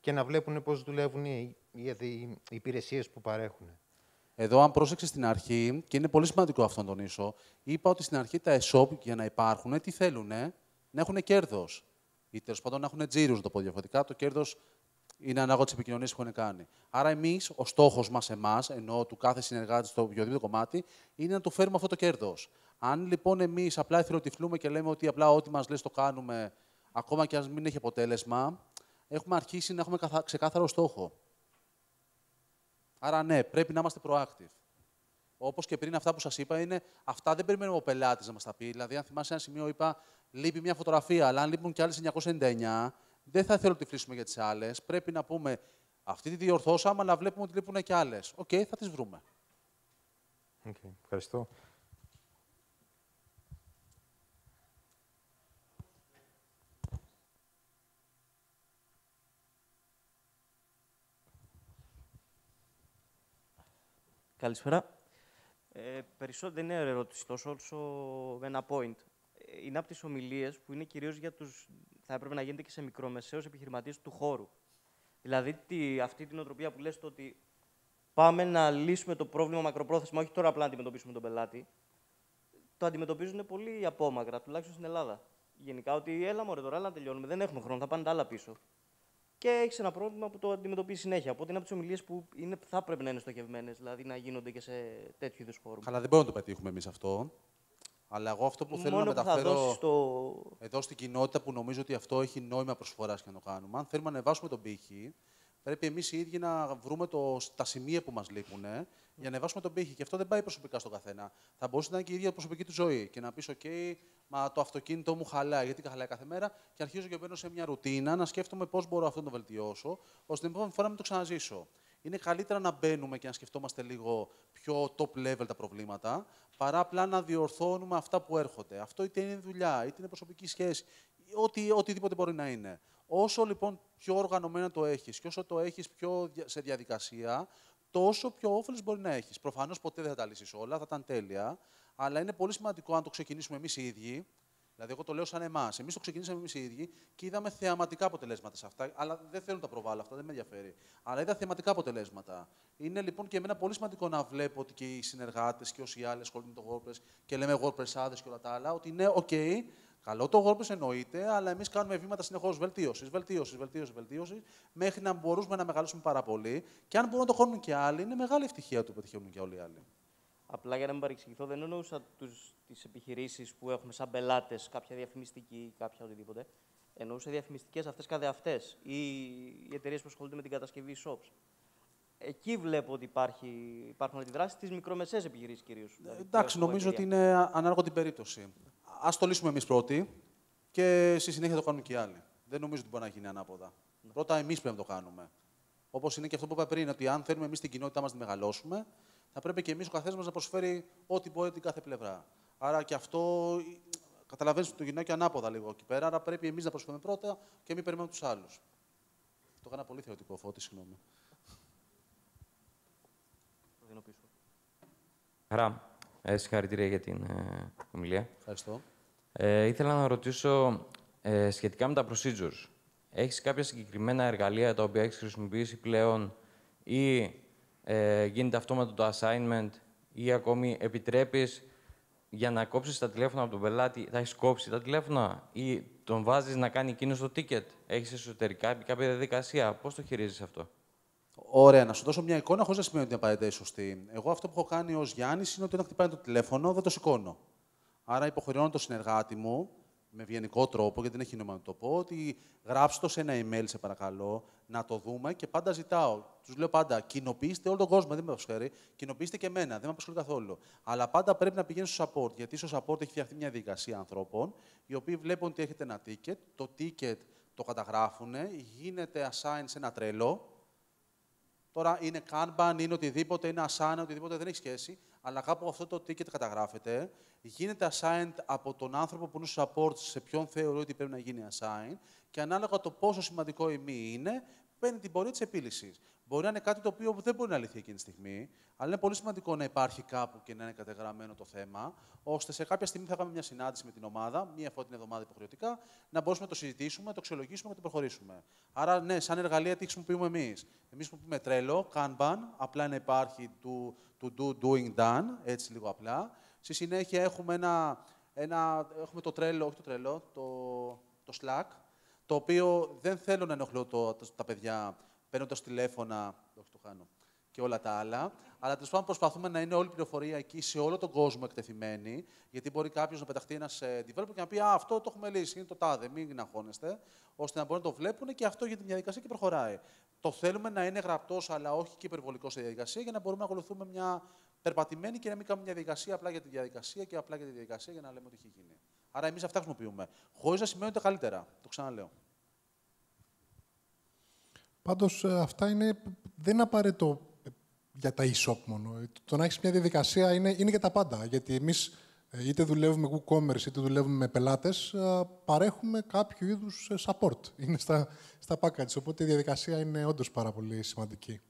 S2: και να βλέπουν πώς δουλεύουν οι, οι υπηρεσίες που παρέχουν.
S1: Εδώ, αν πρόσεξες στην αρχή, και είναι πολύ σημαντικό αυτό να τονίσω, είπα ότι στην αρχή τα ESOP, για να υπάρχουν, τι θέλουν, να έχουν κέρδος. Ή τέλος πάντων να έχουν τζίρους, να το πω διαφορετικά. Το κέρδος είναι ανάγκο τη επικοινωνία που έχουν κάνει. Άρα, εμείς, ο στόχος μας, εμάς, ενώ του κάθε συνεργάτη στο οποιοδήποτε κομμάτι, είναι να του φέρουμε αυτό το κέρδος. Αν λοιπόν εμείς απλά εθελοτυφλούμε και λέμε ότι απλά ό,τι μας λες το κάνουμε, ακόμα και αν μην έχει αποτέλεσμα, έχουμε αρχίσει να έχουμε ξεκάθαρο στόχο. Άρα, ναι, πρέπει να είμαστε proactive. Όπως και πριν, αυτά που σας είπα είναι αυτά δεν περιμένουμε ο πελάτης να μας τα πει. Δηλαδή, αν θυμάσαι ένα σημείο, είπα λείπει μια φωτογραφία, αλλά αν λείπουν κι άλλε 999, δεν θα θέλω να τη για τις άλλες. Πρέπει να πούμε αυτή τη διορθώσαμε, αλλά βλέπουμε ότι λείπουν και άλλες. Οκ, θα τις βρούμε.
S2: ευχαριστώ. Καλησπέρα. Ε, περισσότερο δεν είναι ερώτηση τόσο, όσο ένα point. Ε, είναι από τις ομιλίες που είναι κυρίως για τους θα έπρεπε να γίνεται και σε μικρομεσαίους επιχειρηματίες του χώρου. Δηλαδή τη, αυτή την οτροπία που λες ότι πάμε να λύσουμε το πρόβλημα μακροπρόθεσμα, όχι τώρα απλά να αντιμετωπίσουμε τον πελάτη, το αντιμετωπίζουν πολύ απόμακρα, τουλάχιστον στην Ελλάδα. Γενικά, ότι έλα μωρέ τώρα, να τελειώνουμε, δεν έχουμε χρόνο, θα πάνε τα άλλα πίσω. Και έχεις ένα πρόβλημα που το αντιμετωπίζεις συνέχεια. Οπότε είναι από τις ομιλίες που είναι, θα πρέπει να είναι στοχευμένες, δηλαδή να γίνονται και σε τέτοιου
S1: είδους χώρου. Αλλά δεν μπορούμε να το πετύχουμε εμείς αυτό. Αλλά εγώ αυτό που θέλω να μεταφέρω στο... εδώ στην κοινότητα που νομίζω ότι αυτό έχει νόημα προσφοράς και να το κάνουμε. Αν θέλουμε να ανεβάσουμε τον πύχη, πρέπει εμείς οι ίδιοι να βρούμε το, τα σημεία που μας λείπουν ε, για να ανεβάσουμε τον πύχη. Και αυτό δεν πάει προσωπικά στον καθένα. Θα μπορούσε να είναι και η ίδια προσωπική του ζωή και να πεις: OK, μα το αυτοκίνητό μου χαλάει. Γιατί χαλάει κάθε μέρα και αρχίζω και μπαίνω σε μια ρουτίνα να σκέφτομαι πώς μπορώ αυτό να το βελτιώσω, ώστε την επόμενη φορά να το ξαναζήσω. Είναι καλύτερα να μπαίνουμε και να σκεφτόμαστε λίγο πιο top level τα προβλήματα, παρά απλά να διορθώνουμε αυτά που έρχονται. Αυτό είτε είναι δουλειά, είτε είναι προσωπική σχέση, ό,τι, οτιδήποτε μπορεί να είναι. Όσο λοιπόν πιο οργανωμένα το έχεις και όσο το έχεις πιο σε διαδικασία, τόσο πιο όφελος μπορεί να έχεις. Προφανώς ποτέ δεν θα τα λύσεις όλα, θα ήταν τέλεια, αλλά είναι πολύ σημαντικό αν το ξεκινήσουμε εμείς οι ίδιοι, Δηλαδή, εγώ το λέω σαν εμάς. Εμείς το ξεκινήσαμε εμείς οι ίδιοι και είδαμε θεαματικά αποτελέσματα σε αυτά. Αλλά δεν θέλω να τα προβάλλω αυτά, δεν με ενδιαφέρει. Αλλά είδα θεαματικά αποτελέσματα. Είναι λοιπόν και εμένα πολύ σημαντικό να βλέπω ότι και οι συνεργάτες και όσοι άλλοι ασχολούνται με το WordPress και λέμε WordPress άδες και όλα τα άλλα, ότι ναι, OK, Καλό το WordPress εννοείται, αλλά εμείς κάνουμε βήματα συνεχώς βελτίωσης, βελτίωσης, βελτίωσης, βελτίωσης, μέχρι να μπορούμε να μεγαλώσουμε πάρα πολύ. Και αν μπορούν να το κάνουν και άλλοι, είναι μεγάλη ευτυχία του πετυχαίνουν και όλοι οι άλλοι.
S2: Απλά για να μην παρεξηγηθώ, δεν εννοούσα τις επιχειρήσεις που έχουμε σαν πελάτες, κάποια διαφημιστική, ή κάποια οτιδήποτε. Εννοούσα διαφημιστικές αυτές καθεαυτέ ή οι εταιρείες που ασχολούνται με την κατασκευή shops. Εκεί βλέπω ότι υπάρχει, υπάρχουν αντιδράσεις στις μικρομεσαίες
S1: επιχειρήσεις κυρίως. Ε, δηλαδή, εντάξει, νομίζω ότι είναι ανάλογο την περίπτωση. Ας το λύσουμε εμείς πρώτοι και στη συνέχεια το κάνουν και οι άλλοι. Δεν νομίζω ότι μπορεί να γίνει ανάποδα. Ναι. Πρώτα εμείς πρέπει να το κάνουμε. Όπως είναι και αυτό που είπα πριν, ότι αν θέλουμε εμείς την κοινότητά μας να μεγαλώσουμε, θα πρέπει και εμείς ο καθένας μας να προσφέρει ό,τι μπορεί την κάθε πλευρά. Άρα και αυτό καταλαβαίνεις το γυρνάει και ανάποδα λίγο εκεί πέρα. Άρα πρέπει εμείς να προσφέρουμε πρώτα και μην περιμένουμε τους άλλους. Το έκανα πολύ θεωρητικό φώτης, συγγνώμη.
S2: Χαρά. Ε, συγχαρητήρια για την ε, ομιλία. Ευχαριστώ. Ε, ήθελα να ρωτήσω ε, σχετικά με τα procedures. Έχεις κάποια συγκεκριμένα εργαλεία τα οποία έχεις χρησιμοποιήσει πλέον ή ε, γίνεται αυτόματο το assignment ή ακόμη επιτρέπεις για να κόψεις τα τηλέφωνα από τον πελάτη, θα έχεις κόψει τα τηλέφωνα ή τον βάζεις να κάνει εκείνος το ticket. Έχεις εσωτερικά κάποια διαδικασία. Πώς το χειρίζεσαι
S1: αυτό. Ωραία, να σου δώσω μια εικόνα χωρίς να σημαίνει ότι είναι απαραίτητα σωστή. Εγώ αυτό που έχω κάνει ως Γιάννης είναι ότι όταν χτυπάει το τηλέφωνο, δεν το σηκώνω. Άρα υποχρεώνω τον συνεργάτη μου με βιενικό τρόπο, γιατί δεν έχει νόημα να το πω, ότι γράψτε το σε ένα email, σε παρακαλώ, να το δούμε και πάντα ζητάω. Τους λέω πάντα, κοινοποιήστε όλο τον κόσμο, δεν με προσφέρει, Κοινοποιήστε και εμένα, δεν με απασχολεί καθόλου. Αλλά πάντα πρέπει να πηγαίνει στο support, γιατί στο support έχει φτιαχτεί μια διαδικασία ανθρώπων, οι οποίοι βλέπουν ότι έχετε ένα ticket, το ticket το καταγράφουν, γίνεται assign σε ένα τρελό, Τώρα είναι Kanban, είναι οτιδήποτε, είναι ασάνε, οτιδήποτε δεν έχει σχέση. Αλλά κάπου αυτό το ticket καταγράφεται, γίνεται assigned από τον άνθρωπο που είναι στο support σε ποιον θεωρεί ότι πρέπει να γίνει assigned και ανάλογα το πόσο σημαντικό η μη είναι, παίρνει την πορεία της επίλυσης. Μπορεί να είναι κάτι το οποίο δεν μπορεί να λυθεί εκείνη τη στιγμή, αλλά είναι πολύ σημαντικό να υπάρχει κάπου και να είναι κατεγραμμένο το θέμα, ώστε σε κάποια στιγμή θα κάνουμε μια συνάντηση με την ομάδα, μία φορά την εβδομάδα υποχρεωτικά, να μπορούμε να το συζητήσουμε, να το αξιολογήσουμε και να το προχωρήσουμε. Άρα, ναι, σαν εργαλεία τι χρησιμοποιούμε εμείς. Εμείς πούμε τρέλο, Kanban, απλά να υπάρχει to, to do, doing, done, έτσι λίγο απλά. Στη συνέχεια έχουμε, ένα, ένα, έχουμε το τρέλο, όχι το τρέλο, το, το Slack, το οποίο δεν θέλω να ενοχλώ το, τα παιδιά παίρνοντα τηλέφωνα, το και όλα τα άλλα. Αλλά τέλος πάντων προσπαθούμε να είναι όλη η πληροφορία εκεί σε όλο τον κόσμο εκτεθειμένη. Γιατί μπορεί κάποιος να πεταχτεί ένας ε, developer και να πει Α, αυτό το έχουμε λύσει, είναι το τάδε, μην αγχώνεστε, ώστε να μπορούν να το βλέπουν και αυτό για τη διαδικασία και προχωράει. Το θέλουμε να είναι γραπτός, αλλά όχι και υπερβολικός στη διαδικασία, για να μπορούμε να ακολουθούμε μια περπατημένη και να μην κάνουμε μια διαδικασία απλά για τη διαδικασία και απλά για τη διαδικασία για να λέμε ότι έχει γίνει. Άρα εμείς αυτά χρησιμοποιούμε. Χωρίς να σημαίνει ότι καλύτερα. Το ξαναλέω. Πάντως
S2: ε, αυτά είναι, δεν είναι απαραίτητο ε, για τα e-shop μόνο. Ε, το να έχεις μια διαδικασία είναι, είναι για τα πάντα. Γιατί εμείς είτε δουλεύουμε με WooCommerce είτε δουλεύουμε με πελάτες, παρέχουμε κάποιο είδους support. Είναι στα, στα packages. Οπότε η διαδικασία είναι όντως πάρα πολύ σημαντική.